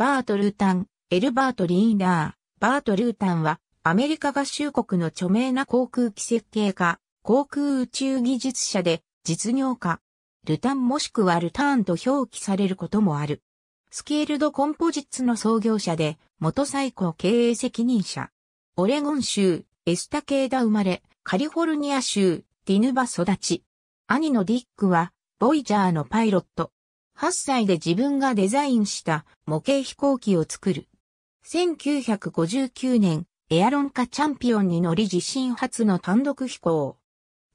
バート・ルータン、エルバート・リーナー、バート・ルータンは、アメリカ合衆国の著名な航空機設計家、航空宇宙技術者で、実業家。ルタンもしくはルターンと表記されることもある。スケールドコンポジッツの創業者で、元最高経営責任者。オレゴン州、エスタケーダ生まれ、カリフォルニア州、ディヌバ育ち。兄のディックは、ボイジャーのパイロット。8歳で自分がデザインした模型飛行機を作る。1959年、エアロンカチャンピオンに乗り自身初の単独飛行。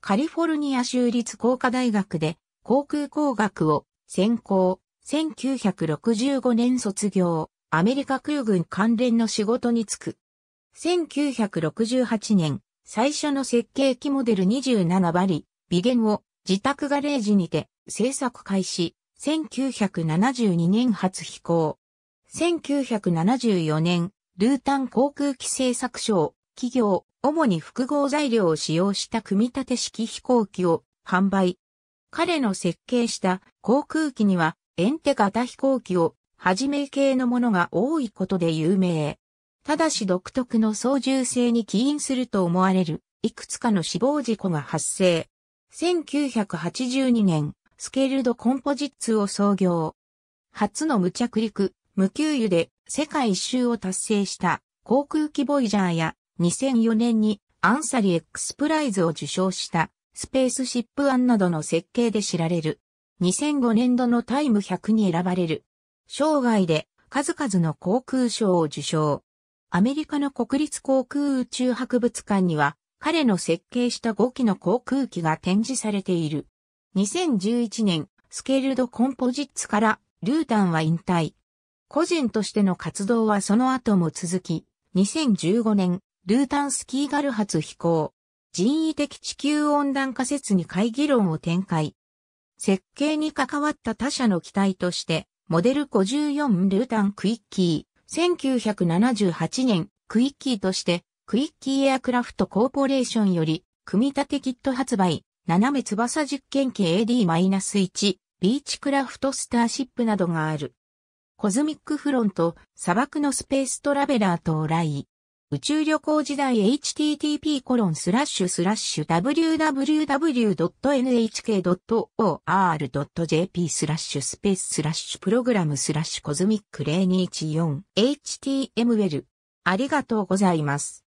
カリフォルニア州立工科大学で航空工学を専攻。1965年卒業。アメリカ空軍関連の仕事に就く。1968年、最初の設計機モデル27バリ、ビゲンを自宅ガレージにて制作開始。1972年初飛行。1974年、ルータン航空機製作所、企業、主に複合材料を使用した組み立て式飛行機を販売。彼の設計した航空機には、エンテ型飛行機を、はじめ系のものが多いことで有名。ただし独特の操縦性に起因すると思われる、いくつかの死亡事故が発生。1982年、スケールドコンポジッツを創業。初の無着陸、無給油で世界一周を達成した航空機ボイジャーや2004年にアンサリ X プライズを受賞したスペースシップアンなどの設計で知られる。2005年度のタイム100に選ばれる。生涯で数々の航空賞を受賞。アメリカの国立航空宇宙博物館には彼の設計した5機の航空機が展示されている。2011年、スケールドコンポジッツから、ルータンは引退。個人としての活動はその後も続き、2015年、ルータンスキーガル発飛行。人為的地球温暖化説に会議論を展開。設計に関わった他社の機体として、モデル54ルータンクイッキー、1978年、クイッキーとして、クイッキーエアクラフトコーポレーションより、組み立てキット発売、斜め翼実験機 AD-1、ビーチクラフトスターシップなどがある。コズミックフロント、砂漠のスペーストラベラー到来。宇宙旅行時代 http コロンスラッシュスラッシュ www.nhk.or.jp スラッシュスペーススラッシュプログラムスラッシュコズミック0214 html ありがとうございます。